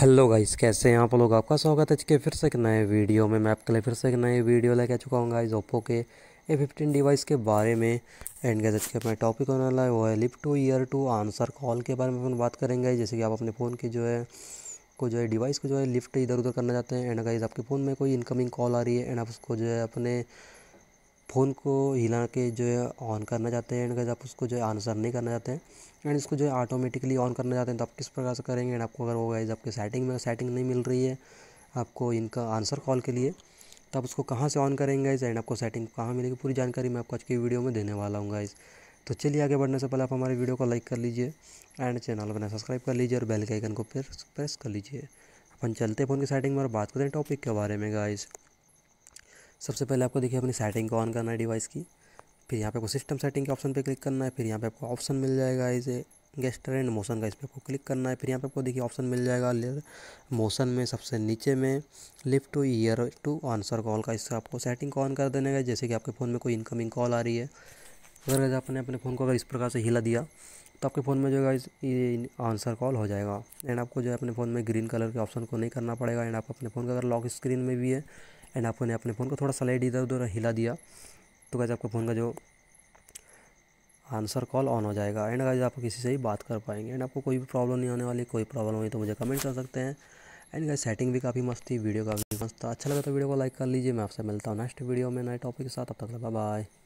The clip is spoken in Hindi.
हेलो गाइस कैसे हैं आप लोग आपका स्वागत है के फिर से एक नए वीडियो में मैं आपके लिए फिर से एक नए वीडियो लेके आ चुका हूँ गाइस ओप्पो के ए फिफ्टीन डिवाइस के बारे में एंड गैजेट के अपना टॉपिक होने वाला है वो है lift to ear to answer call के बारे में अपन बात करेंगे जैसे कि आप अपने फ़ोन की जो है को जो है डिवाइस को जो है लिफ्ट इधर उधर करना चाहते हैं एंड गाइज आपके फ़ोन में कोई इनकमिंग कॉल आ रही है एंड आप उसको जो है अपने फ़ोन को हिला के जो है ऑन करना चाहते हैं एंड आप उसको जो है आंसर नहीं करना चाहते हैं एंड इसको जो है ऑटोमेटिकली ऑन करना चाहते हैं तो आप किस प्रकार से करेंगे एंड आपको अगर वो गाइज आपके सेटिंग में सेटिंग नहीं मिल रही है आपको इनका आंसर कॉल के लिए तो आप उसको कहाँ से ऑन करेंगे इस एंड आपको सेटिंग कहाँ मिलेगी पूरी जानकारी मैं आपको आज की वीडियो में देने वाला हूँ गाइज़ तो चलिए आगे बढ़ने से पहले आप हमारे वीडियो को लाइक कर लीजिए एंड चैनल बना सब्सक्राइब कर लीजिए और बेल के आइकन को प्रेस प्रेस कर लीजिए अपन चलते फ़ोन की सेटिंग में और बात करते हैं टॉपिक के बारे में गाइज़ सबसे पहले आपको देखिए अपनी सेटिंग को ऑन करना है डिवाइस की फिर यहाँ पे आपको सिस्टम सेटिंग के ऑप्शन पे क्लिक करना है फिर यहाँ पे आपको ऑप्शन मिल जाएगा इसे गेस्टर एंड मोशन का इस पर आपको क्लिक करना है फिर यहाँ पे आपको देखिए ऑप्शन मिल जाएगा मोशन में सबसे नीचे में lift to ear to answer call का इसका आपको सेटिंग को ऑन कर देने का जैसे कि आपके फ़ोन में कोई इनकमिंग कॉल आ रही है अगर आपने अपने फ़ोन को अगर इस प्रकार से हिला दिया तो आपके फ़ोन में जो है ये आंसर कॉल हो जाएगा एंड आपको जो है अपने फ़ोन में ग्रीन कलर के ऑप्शन को नहीं करना पड़ेगा एंड आप अपने फ़ोन का अगर लॉक स्क्रीन में भी है एंड आपने अपने फ़ोन को थोड़ा स्लाइड इधर उधर हिला दिया तो गाइज आपका फ़ोन का जो आंसर कॉल ऑन हो जाएगा एंड गाइज आप किसी से ही बात कर पाएंगे एंड आपको कोई भी प्रॉब्लम नहीं आने वाली कोई प्रॉब्लम हुई तो मुझे कमेंट कर सकते हैं एंड गाइज सेटिंग भी काफ़ी मस्त थी वीडियो काफ़ी मस्त था अच्छा लगा तो वीडियो को लाइक कर लीजिए मैं आपसे मिलता हूँ नेक्स्ट वीडियो में नए टॉपिक के साथ अब तक बाय बाय